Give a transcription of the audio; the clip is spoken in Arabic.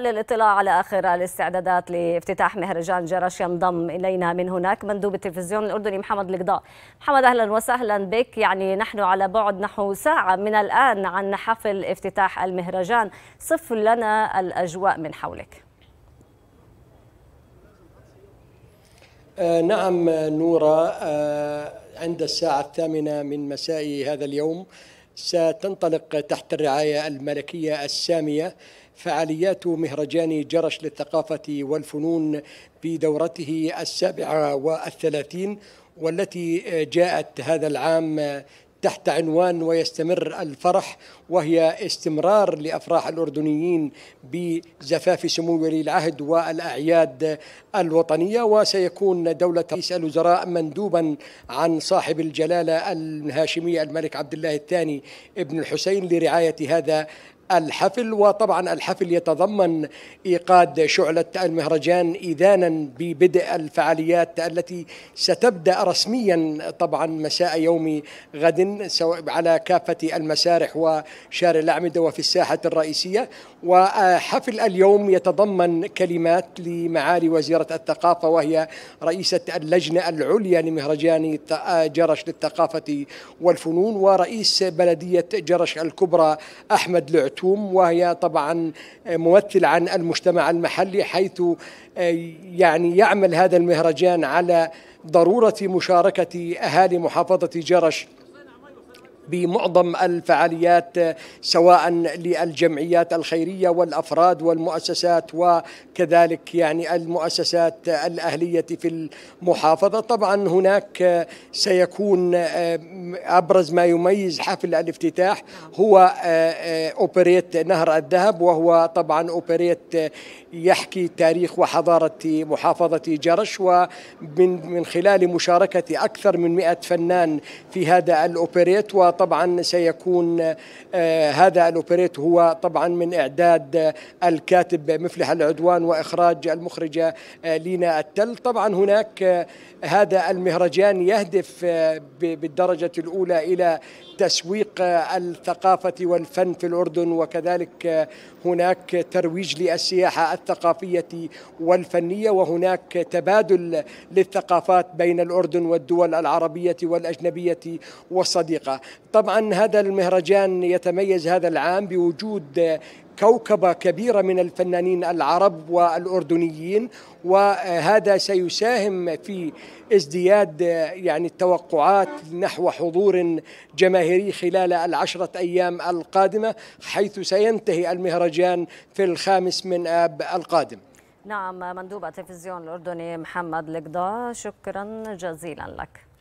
للاطلاع على اخر الاستعدادات لافتتاح مهرجان جرش ينضم الينا من هناك مندوب التلفزيون الاردني محمد القضاء. محمد اهلا وسهلا بك، يعني نحن على بعد نحو ساعه من الان عن حفل افتتاح المهرجان، صف لنا الاجواء من حولك. آه نعم نورا آه عند الساعه الثامنه من مساء هذا اليوم ستنطلق تحت الرعايه الملكيه الساميه فعاليات مهرجان جرش للثقافة والفنون بدورته السابعة والثلاثين والتي جاءت هذا العام تحت عنوان ويستمر الفرح وهي استمرار لافراح الاردنيين بزفاف سمو ولي العهد والاعياد الوطنيه وسيكون دوله رئيس الوزراء مندوبا عن صاحب الجلاله الهاشميه الملك عبد الله الثاني ابن الحسين لرعايه هذا الحفل وطبعا الحفل يتضمن ايقاد شعله المهرجان اذانا ببدء الفعاليات التي ستبدا رسميا طبعا مساء يوم غد سواء على كافه المسارح وشارع الاعمده وفي الساحه الرئيسيه وحفل اليوم يتضمن كلمات لمعالي وزيره الثقافه وهي رئيسه اللجنه العليا لمهرجان جرش للثقافه والفنون ورئيس بلديه جرش الكبرى احمد لعت مكتوم وهي طبعا ممثل عن المجتمع المحلي حيث آه، يعني يعمل هذا المهرجان على ضروره مشاركه اهالي محافظه جرش بمعظم الفعاليات سواء للجمعيات الخيرية والأفراد والمؤسسات وكذلك يعني المؤسسات الأهلية في المحافظة طبعا هناك سيكون آه، أبرز ما يميز حفل الافتتاح هو آه، آه، أوبريت نهر الذهب وهو طبعا أوبريت يحكي تاريخ وحضارة محافظة جرش ومن من خلال مشاركة أكثر من 100 فنان في هذا الأوبريت و طبعا سيكون آه، هذا الأوبريت هو طبعا من إعداد الكاتب مفلح العدوان وإخراج المخرجة آه، لينا التل طبعا هناك آه، هذا المهرجان يهدف بالدرجة الأولى إلى تسويق الثقافة والفن في الأردن وكذلك هناك ترويج للسياحة الثقافية والفنية وهناك تبادل للثقافات بين الأردن والدول العربية والأجنبية والصديقة طبعا هذا المهرجان يتميز هذا العام بوجود كوكبة كبيرة من الفنانين العرب والأردنيين وهذا سيساهم في ازدياد يعني التوقعات نحو حضور جماهيري خلال العشرة أيام القادمة حيث سينتهي المهرجان في الخامس من آب القادم نعم مندوب التلفزيون الأردني محمد لقضاء شكرا جزيلا لك